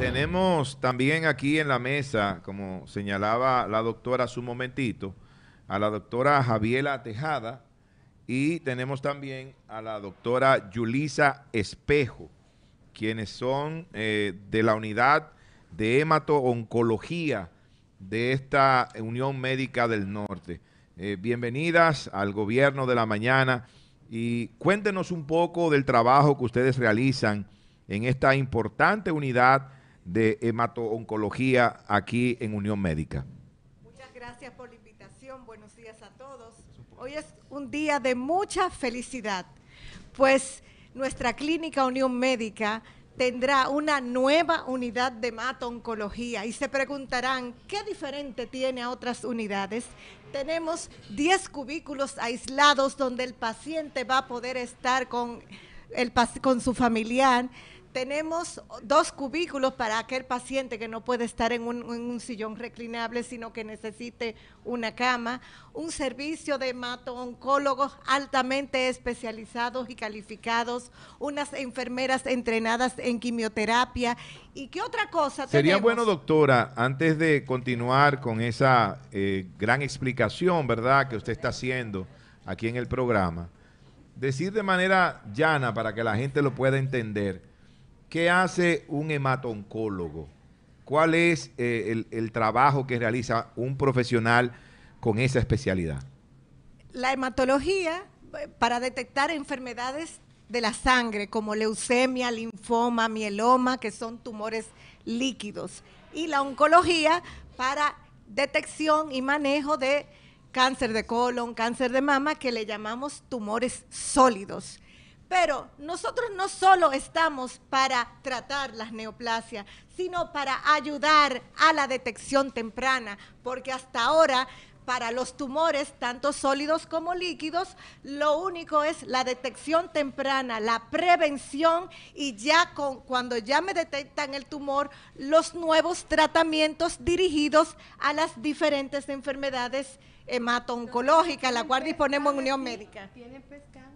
Tenemos también aquí en la mesa, como señalaba la doctora su momentito, a la doctora Javiela Tejada y tenemos también a la doctora Yulisa Espejo, quienes son eh, de la unidad de hemato-oncología de esta Unión Médica del Norte. Eh, bienvenidas al Gobierno de la Mañana y cuéntenos un poco del trabajo que ustedes realizan en esta importante unidad de hematooncología aquí en Unión Médica. Muchas gracias por la invitación. Buenos días a todos. Hoy es un día de mucha felicidad, pues nuestra clínica Unión Médica tendrá una nueva unidad de hematooncología. y se preguntarán qué diferente tiene a otras unidades. Tenemos 10 cubículos aislados donde el paciente va a poder estar con, el, con su familiar tenemos dos cubículos para aquel paciente que no puede estar en un, sillón reclinable, sino que necesite una cama, un servicio de hemato-oncólogos altamente especializados y calificados, unas enfermeras entrenadas en quimioterapia. ¿Y qué otra cosa? Sería bueno, doctora, antes de continuar con esa eh, gran explicación, ¿verdad?, que usted está haciendo aquí en el programa, decir de manera llana para que la gente lo pueda entender ¿Qué hace un hematooncólogo? ¿Cuál es eh, el, trabajo que realiza un profesional con esa especialidad? La hematología eh, para detectar enfermedades de la sangre como leucemia, linfoma, mieloma, que son tumores líquidos. Y la oncología para detección y manejo de cáncer de colon, cáncer de mama, que le llamamos tumores sólidos. Pero nosotros no solo estamos para tratar las neoplasias, sino para ayudar a la detección temprana, porque hasta ahora para los tumores, tanto sólidos como líquidos, lo único es la detección temprana, la prevención y ya con, cuando ya me detectan el tumor, los nuevos tratamientos dirigidos a las diferentes enfermedades hemato-oncológicas, la cual disponemos en Unión Médica. ¿Tiene pescado?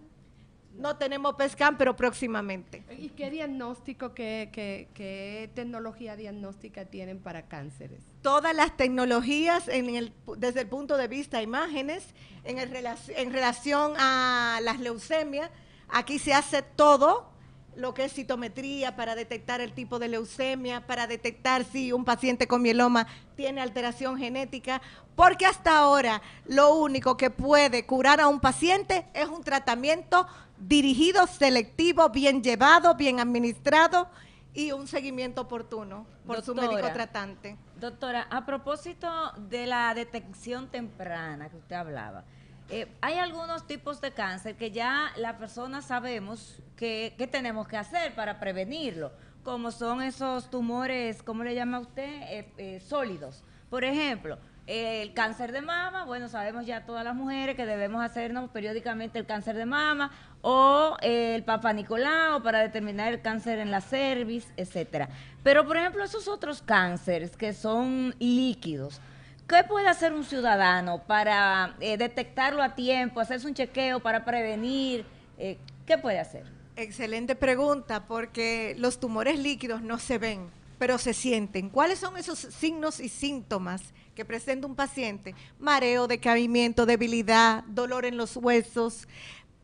No tenemos PESCAN, pero próximamente. ¿Y qué diagnóstico, qué, tecnología diagnóstica tienen para cánceres? Todas las tecnologías en el, desde el punto de vista de imágenes, en, el, en relación a las leucemias, aquí se hace todo lo que es citometría para detectar el tipo de leucemia, para detectar si un paciente con mieloma tiene alteración genética, porque hasta ahora lo único que puede curar a un paciente es un tratamiento dirigido, selectivo, bien llevado, bien administrado y un seguimiento oportuno por su médico tratante. Doctora, a propósito de la detección temprana que usted hablaba, eh, hay algunos tipos de cáncer que ya la persona sabemos que, tenemos que hacer para prevenirlo, como son esos tumores, ¿cómo le llama usted? Eh, eh, sólidos. Por ejemplo, el cáncer de mama, bueno, sabemos ya todas las mujeres que debemos hacernos periódicamente el cáncer de mama o el Papa Nicolau para determinar el cáncer en la cerviz, etcétera. Pero por ejemplo, esos otros cánceres que son líquidos, ¿Qué puede hacer un ciudadano para eh, detectarlo a tiempo, hacerse un chequeo para prevenir? Eh, ¿Qué puede hacer? Excelente pregunta, porque los tumores líquidos no se ven, pero se sienten. ¿Cuáles son esos signos y síntomas que presenta un paciente? Mareo, decaimiento, debilidad, dolor en los huesos,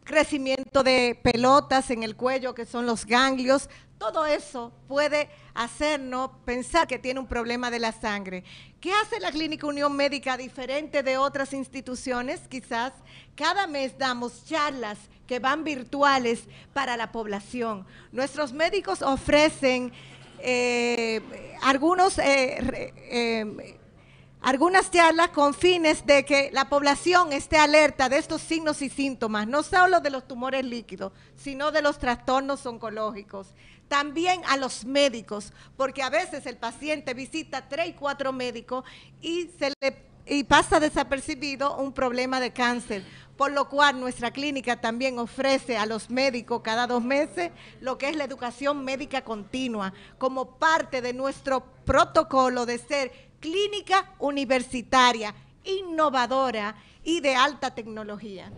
crecimiento de pelotas en el cuello, que son los ganglios. Todo eso puede hacernos pensar que tiene un problema de la sangre. ¿Qué hace la Clínica Unión Médica diferente de otras instituciones? Quizás cada mes damos charlas que van virtuales para la población. Nuestros médicos ofrecen eh, algunos... Eh, eh, algunas charlas con fines de que la población esté alerta de estos signos y síntomas, no solo de los tumores líquidos, sino de los trastornos oncológicos. También a los médicos, porque a veces el paciente visita tres y cuatro médicos y y pasa desapercibido un problema de cáncer, por lo cual nuestra clínica también ofrece a los médicos cada dos meses lo que es la educación médica continua, como parte de nuestro protocolo de ser clínica universitaria, innovadora y de alta tecnología.